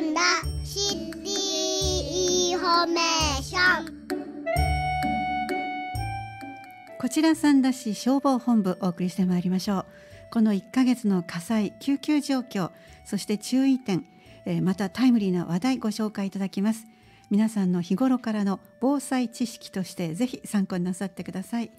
んだシティイフォメーションこちら三田市消防本部お送りしてまいりましょうこの1ヶ月の火災救急状況そして注意点えまたタイムリーな話題ご紹介いただきます皆さんの日頃からの防災知識としてぜひ参考になさってください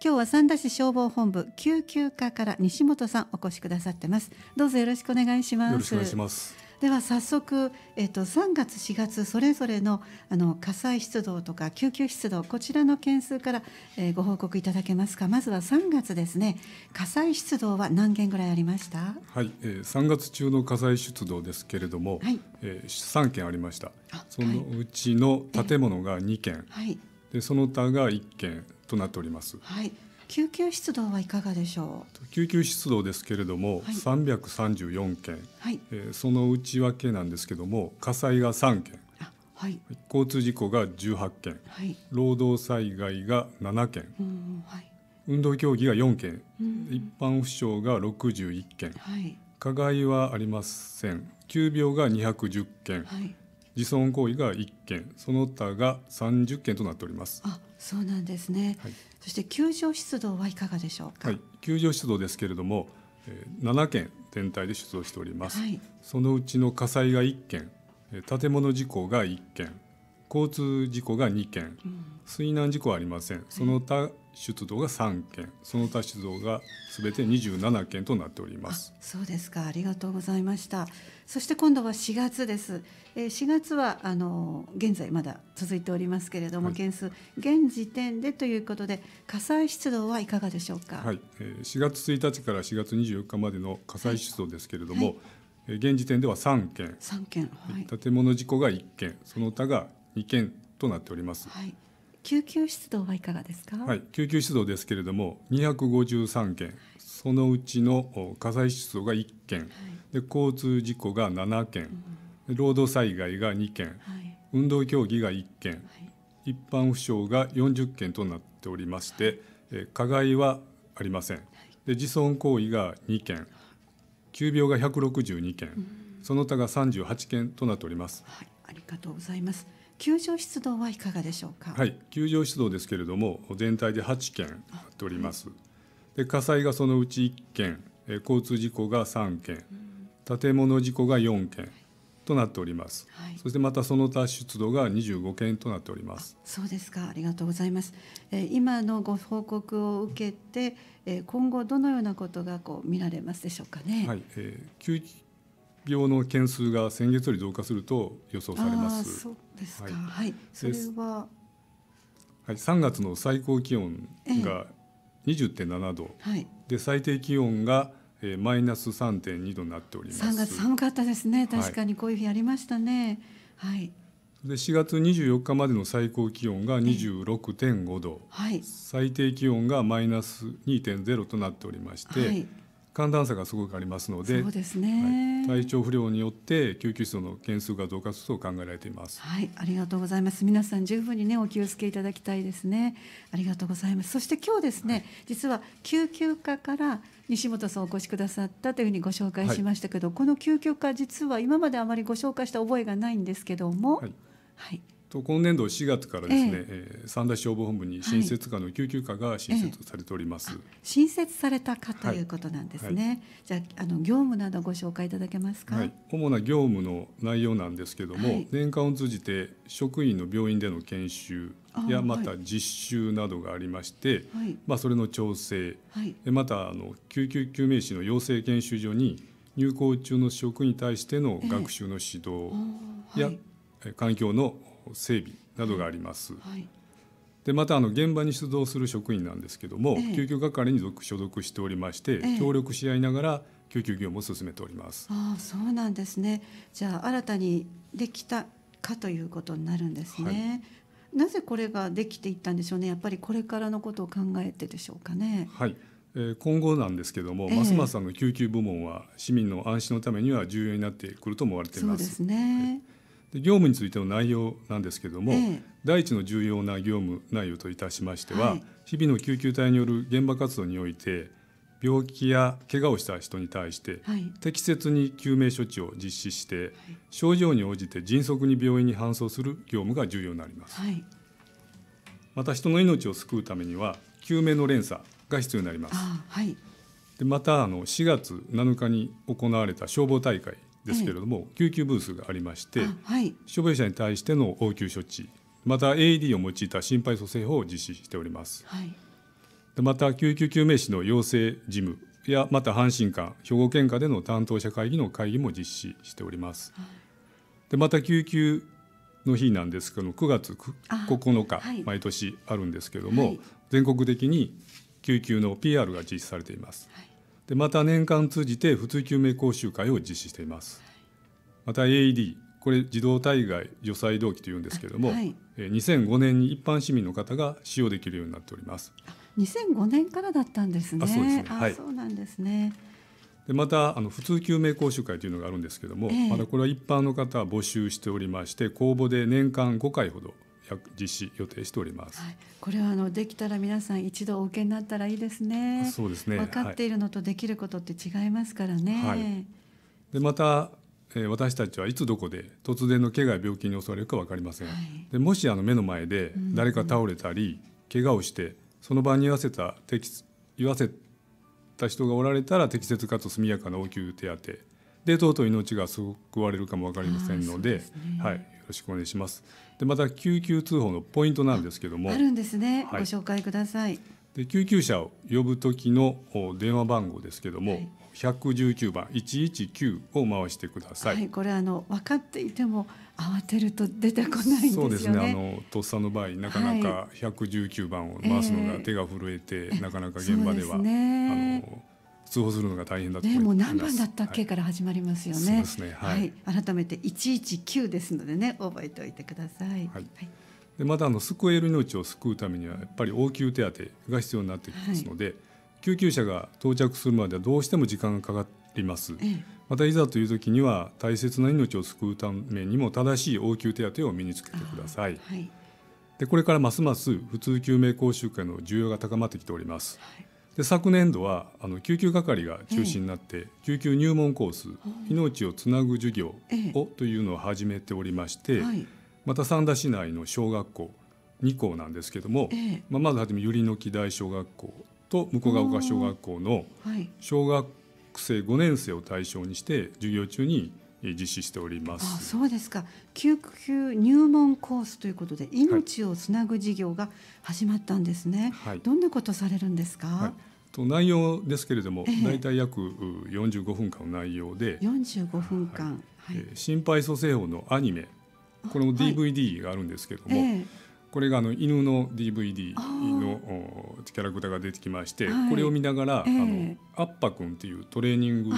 今日は三田市消防本部救急課から西本さんお越しくださってますどうぞよろしくお願いしますよろしくお願いしますでは早速、えー、と3月4月それぞれのあの火災出動とか救急出動こちらの件数から、えー、ご報告いただけますかまずは3月ですね火災出動は何件ぐらいありましたはい、えー、3月中の火災出動ですけれども、はい、えー、3件ありましたそのうちの建物が2件、はい、でその他が1件となっております。はい救急出動はいかがでしょう救急出動ですけれども、はい、334件、はいえー、その内訳なんですけども火災が3件、はい、交通事故が18件、はい、労働災害が7件、はい、運動競技が4件、一般負傷が61件、はい、加害はありません急病が210件、はい、自損行為が1件その他が30件となっておりますあそうなんですね、はいそして球場出動はいかがでしょうか、はい、球場出動ですけれども七件全体で出動しております、はい、そのうちの火災が一件建物事故が一件交通事故が2件、水難事故はありませんその他出動が3件その他出動がすべて27件となっておりますそうですかありがとうございましたそして今度は4月ですえ4月はあの現在まだ続いておりますけれども、はい、件数現時点でということで火災出動はいかがでしょうか、はい、え4月1日から4月24日までの火災出動ですけれども、はいはい現時点では3件 ,3 件、はい、建物事故が1件その他が2件となっております。はい、救急出動はいかがですか。はい、救急出動ですけれども、二百五十三件、そのうちの火災出動が一件、はい、で交通事故が七件、労働災害が二件、はい、運動競技が一件、はい、一般負傷が四十件となっておりまして、え加害はありません。で自損行為が二件、急病が百六十二件、その他が三十八件となっております。はい、ありがとうございます。球場出動はいかがでしょうか。はい、球場出動ですけれども、全体で8件おります。はい、で、火災がそのうち1件、交通事故が3件、建物事故が4件。となっております、はい、そしてまたその他出動が25件となっておりますそうですかありがとうございます、えー、今のご報告を受けて、えー、今後どのようなことがこう見られますでしょうかねはい、えー、救病の件数が先月より増加すると予想されます。そうですか。はい。それは。はい、三月の最高気温が二十点七度、はい、で最低気温がマイナス三点二度になっております。3月寒かったですね。確かにこういう日ありましたね。はい。で四月二十四日までの最高気温が二十六点五度、はい、最低気温がマイナス二点ゼロとなっておりまして。はい寒暖差がすごくありますのでそうですね、はい、体調不良によって救急室の件数が増加すると考えられていますはいありがとうございます皆さん十分にねお気をつけいただきたいですねありがとうございますそして今日ですね、はい、実は救急科から西本さんお越しくださったというふうにご紹介しましたけど、はい、この救急科実は今まであまりご紹介した覚えがないんですけどもはいと今年度4月からですね、えー、三田消防本部に新設課の救急課が新設されております、はいええ、新設された課ということなんですね、はい、じゃああの業務などご紹介いただけますか、はい、主な業務の内容なんですけども、年間を通じて職員の病院での研修やまた実習などがありまして、まあ、それの調整、またあの救急救命士の養成研修所に入校中の職員に対しての学習の指導や、え環境の整備などがあります。はいでまたあの現場に出動する職員なんですけども、ええ、救急係に属所属しておりまして、え、協力し合いながら救急業務を進めておりますああそうなんですねじゃあ新たにできたかということになるんですね、はい、なぜこれができていったんでしょうねやっぱりこれからのことを考えてでしょうかねはい、えー、今後なんですけども、ますますあの救急部門は市民の安心のためには重要になってくると思われていますそうですね、はい業務についての内容なんですけども、ええ、第一の重要な業務内容といたしましては、はい、日々の救急隊による現場活動において病気や怪我をした人に対して、はい、適切に救命処置を実施して、はい、症状に応じて迅速に病院に搬送する業務が重要になります、また人の命を救うためには救命の連鎖が必要になります、でまたあの4月7日に行われた消防大会ですけれども、はい、救急ブースがありまして、はい、傷病者に対しての応急処置また AED を用いた心肺蘇生法を実施しております、はい、でまた救急救命士の養成事務やまた阪神間兵庫県下での担当者会議の会議も実施しております、でまた救急の日なんですけど9月9日、毎年あるんですけども、全国的に救急の PR が実施されています、はいでまた年間通じて普通救命講習会を実施しています。また AED これ自動体外除細動器というんですけれども、はい、2005年に一般市民の方が使用できるようになっております。2005年からだったんですね。あそうですね。はい、そうなんですね。でまたあの普通救命講習会というのがあるんですけれども、えー、まだこれは一般の方は募集しておりまして公募で年間5回ほど実施予定しております、はい、これはあのできたら皆さん一度お受けになったらいいですねそうですね分かっているのとできることって違いますからね、はい、でまたえ私たちはいつどこで突然の怪我や病気に襲われるか分かりません、はい、でもしあの目の前で誰か倒れたり、うん、怪我をしてその場に言わせた適言わせた人がおられたら適切かつ速やかな応急手当でとうとう命が救われるかも分かりませんので、ね、はい、よろしくお願いしますでまた救急通報のポイントなんですけどもあるんですね、はい、ご紹介くださいで救急車を呼ぶ時の電話番号ですけども、はい、119番119を回してください、はい、これあの分かっていても慌てると出てこないんですよねそうですねあのとっさの場合なかなか119番を回すのが手が震えて、えー、なかなか現場では、でね、あの通報するのが大変だと思います。ね、もう何番だったっけ、から始まりますよね。ねはい、はい、改めて一一九ですのでね、覚えておいてください。はい。はい、でまたあの救える命を救うためにはやっぱり応急手当が必要になってきますので、救急車が到着するまではどうしても時間がかかります。ええ、またいざという時には大切な命を救うためにも正しい応急手当を身につけてください。はい、でこれからますます普通救命講習会の需要が高まってきております。はいで昨年度はあの救急係が中心になって、ええ、救急入門コース「命をつなぐ授業を」というのを始めておりまして、はい、また三田市内の小学校2校なんですけども、え、まあ、まずはじめ百合の木大小学校と向ヶ丘小学校の小学生5年生を対象にして授業中に実施しております。あそうですか。救急入門コースということで命をつなぐ事業が始まったんですね。はい、どんなことされるんですか。はい、と内容ですけれども、えー、大体約45分間の内容で45分間、はいはい、心肺蘇生法のアニメこれも DVD があるんですけれども、えこれがあの犬の DVD のキャラクターが出てきまして、これを見ながら、えー、あのアッパ君っていうトレーニング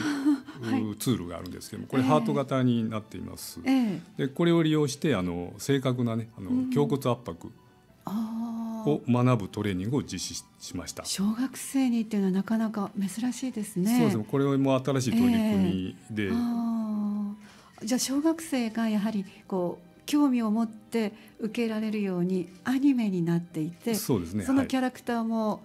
ツールがあるんですけども、これハート型になっています。でこれを利用してあの正確なねあの胸骨圧迫を学ぶトレーニングを実施しました。小学生にっていうのはなかなか珍しいですね。そうですね。これもう新しい取り組みで。じゃあ小学生がやはりこう興味を持って受けられるようにアニメになっていてそうです、ね、そのキャラクターも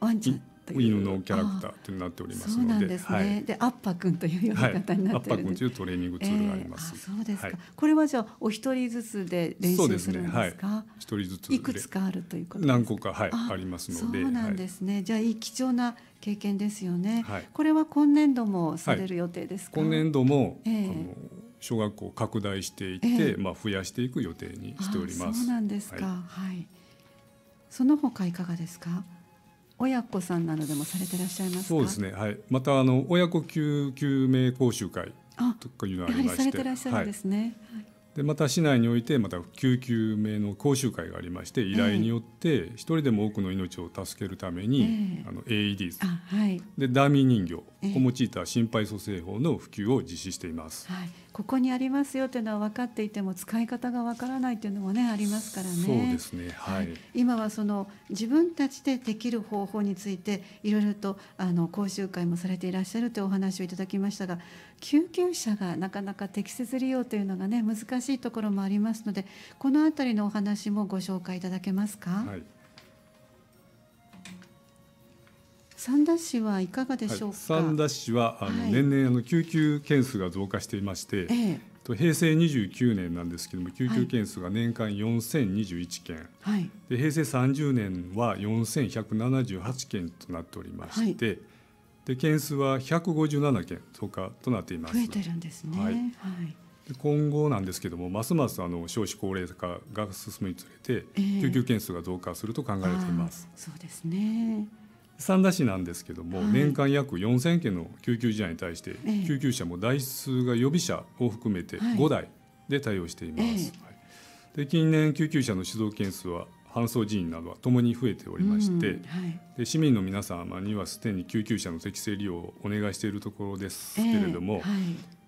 ワンちゃん、はい犬のキャラクターとなっておりますので、で、ねはい、アッパ君という呼び方になって、はい、アッパ君というトレーニングツールがあります。えー、そうですか、はい、これはじゃあお一人ずつで練習するんですか。一、ね、人ずついくつかあるということ何個かはいありますので。そうなんですね。じゃあいい貴重な経験ですよね。これは今年度もされる予定です今年度も、えー、あの小学校拡大していって、えー、まあ増やしていく予定にしております。そうなんですか。はい。その他いかがですか。親子さんなどでもされてらっしゃいますそうですね、はい、またあの親子救急命講習会というのがありまして、ねはい、でまた市内においてまた救急命の講習会がありまして依頼によって一人でも多くの命を助けるために、えー、あの AED あ、はい、でダミー人形を用いた心肺蘇生法の普及を実施しています。はいここにありますよというのは分かっていても使い方が分からないというのも、ね、ありますからねそうですね、はい、今はその自分たちでできる方法についていろいろとあの講習会もされていらっしゃるというお話をいただきましたが救急車がなかなか適切利用というのが、ね、難しいところもありますのでこの辺りのお話もご紹介いただけますか。はい三田市はいかがでしょうか、はい、三田市はあの、はい、年々あの救急件数が増加していまして、ええ、平成二十九年なんですけども救急件数が年間四千二十一件、はい、で平成三十年は四千百七十八件となっておりまして、はい、で件数は百五十七件増加となっています増えてるんですね、はいはい今後なんですけれどもますますあの少子高齢化が進むにつれて、えー、救急件数が増加すると考えています。そうですね三田市なんですけども、はい、年間約4,000件の救急事案に対して、ええ、救急車も台数が予備車を含めて5台で対応しています。はい、で近年救急車の出動件数は搬送人員などはともに増えておりまして、うんはい、で市民の皆様にはすでに救急車の適正利用をお願いしているところですけれども、えは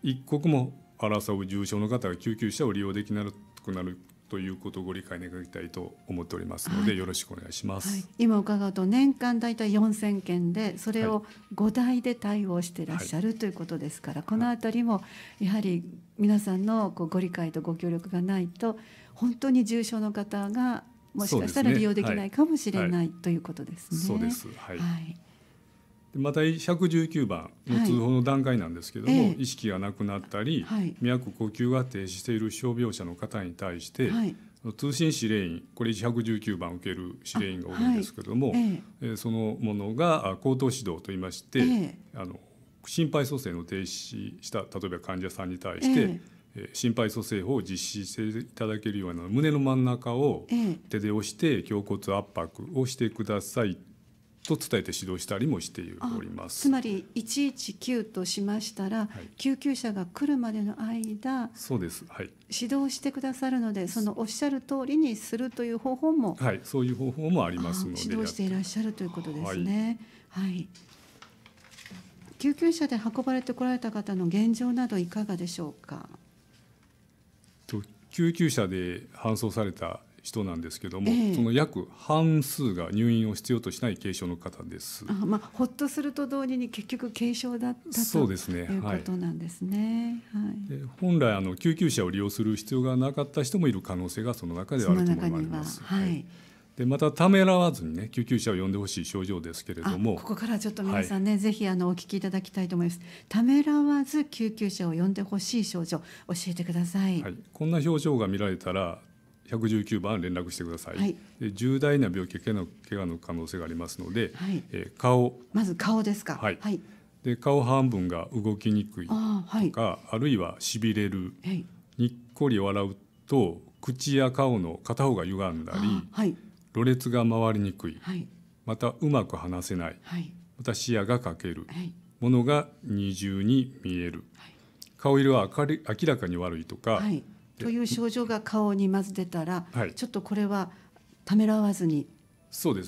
い、一刻も争う重症の方が救急車を利用できなくなるということをご理解願いたいと思っておりますので、はい、よろしくお願いします、はい、今伺うと年間だいたい4000件でそれを5台で対応してらっしゃる、はい、ということですから、このあたりもやはり皆さんのこうご理解とご協力がないと本当に重症の方がもしかしたら利用できないかもしれない、ね、ということですね。そうです、はいまた119番の通報の段階なんですけども、はい意識がなくなったり、はい、脈呼吸が停止している傷病者の方に対して、はい、通信指令員これ119番受ける指令員がおるんですけども、はい、えー、そのものが口頭指導といいまして、えー、あの心肺蘇生の停止した例えば患者さんに対して、えー心肺蘇生法を実施していただけるような胸の真ん中を手で押して胸骨圧迫をしてくださいと伝えて指導したりもしておりますつまり一一九としましたら、はい、救急車が来るまでの間そうです、はい、指導してくださるのでそのおっしゃる通りにするという方法もはいそういう方法もありますので指導していらっしゃるということですね。はい、はい救急車で運ばれてこられた方の現状などいかがでしょうか救急車で搬送された人なんですけども、えー、その約半数が入院を必要としない軽症の方です。あまあ、ほっとすると同時に結局軽症だったそうですね。いうことなんですね。はい、はい、本来あの救急車を利用する必要がなかった人もいる可能性がその中ではあると思います。ははい、でまたためらわずにね救急車を呼んでほしい症状ですけれどもここからちょっと皆さんね、はい、ぜひあのお聞きいただきたいと思いますためらわず救急車を呼んでほしい症状教えてください、はい、こんな表情が見られたら119番連絡してください、はい、で重大な病気け我の怪我の可能性がありますので、はい、えー、顔まず顔ですか、はい、はい、で顔半分が動きにくいとかあ,、るいはしびれる、にっこり笑うと口や顔の片方が歪んだり、ろれつが回りにくい、またうまく話せない、また視野が欠ける、ものが二重に見える、顔色は明らかに悪いとか、という症状が顔にまず出たら、はい、ちょっとこれはためらわずに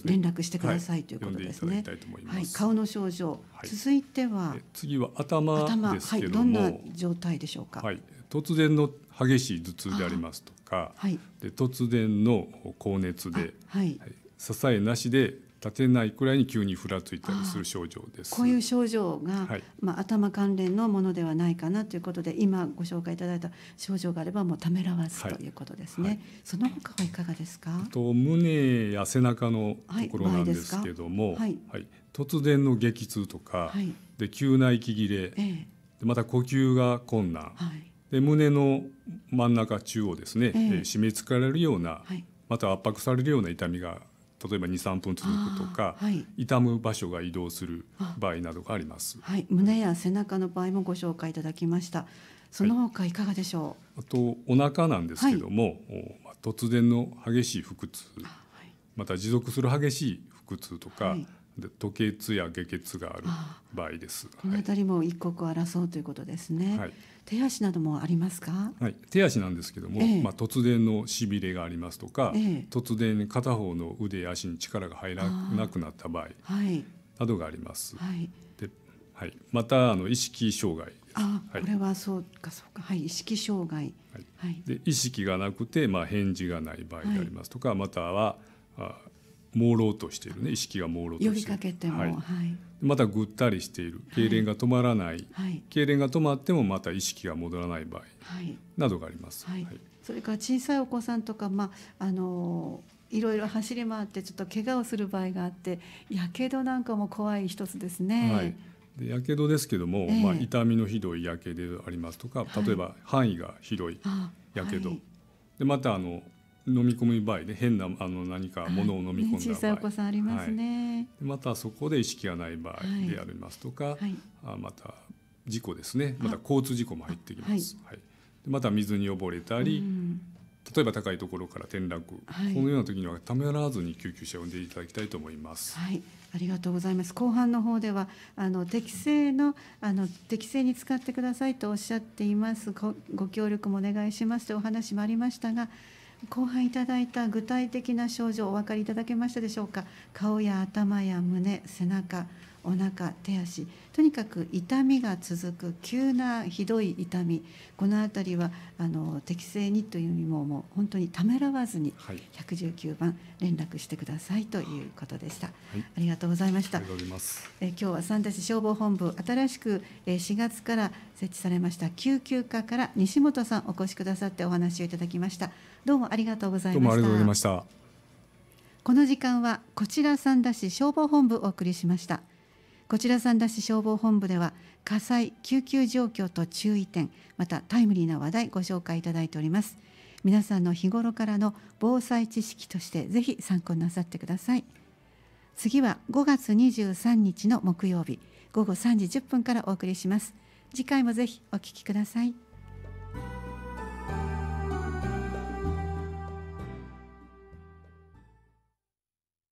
連絡してください、ということですね。はい、顔の症状、続いては次は頭ですけども、はい、どんな状態でしょうか。突然の激しい頭痛でありますとか、はい、で突然の高熱で、はい、支えなしで立てないくらいに急にふらついたりする症状です。こういう症状が、はい、まあ、頭関連のものではないかなということで今ご紹介いただいた症状があればもうためらわずということですね。はいはい、その他はいかがですかと胸や背中のところなんですけれども、はい突然の激痛とか、はい、で急な息切れ、ええ、でまた呼吸が困難、はい、で胸の真ん中中央ですね、ええ、締め付けられるような、はい、また圧迫されるような痛みが例えば二三分続くとか、はい、痛む場所が移動する場合などがあります、はい、胸や背中の場合もご紹介いただきましたその他いかがでしょう、はい、あとお腹なんですけども、突然の激しい腹痛、また持続する激しい腹痛とか、で、吐血や下血がある場合です。この辺りも一刻を争うということですね。はい、手足などもありますか？はい、手足なんですけども、えー、まあ突然のしびれがありますとか、えー、突然片方の腕や足に力が入らなくなった場合はい。などがあります。はい、で、はい、またあの意識障害あ、はい、これはそうかそうか、はい、意識障害。はい。で意識がなくてまあ返事がない場合がありますとか、またはあ朦朧としているね意識が朦朧と呼びかけても、はい、またぐったりしている痙攣が止まらない、はい、痙攣が止まってもまた意識が戻らない場合などがあります。はい、はい、それから小さいお子さんとか、まああのいろいろ走り回ってちょっと怪我をする場合があってやけどなんかも怖い一つですね。はいやけどですけども、えー、まあ、痛みのひどいやけでありますとか例えば範囲が広いやけど、でまたあの飲み込む場合ね変なあの何か物を飲み込んだ場合、ね、小さいお子さんありますね、はい、またそこで意識がない場合でありますとか、はい、あまた事故ですねまた交通事故も入ってきます、はいまた水に溺れたり、うん、例えば高いところから転落、このような時にはためらわずに救急車を呼んでいただきたいと思います。はいありがとうございます。後半の方ではあの適正のあの適正に使ってくださいとおっしゃっています。ご協力もお願いしますというお話もありましたが、後半いただいた具体的な症状お分かりいただけましたでしょうか顔や頭や胸背中お腹手足とにかく痛みが続く急なひどい痛みこの辺りはあの適正にという意味ももう本当にためらわずに119番連絡してくださいということでした、はい、ありがとうございましたえ今日は三田市消防本部新しく4月から設置されました救急課から西本さんお越しくださってお話をいただきましたどうもありがとうございましたどうもありがとうございましたこの時間はこちら三田市消防本部お送りしましたこちら三田市消防本部では火災救急状況と注意点またタイムリーな話題ご紹介いただいております皆さんの日頃からの防災知識としてぜひ参考になさってください次は5月23日の木曜日午後3時10分からお送りします次回もぜひお聴きください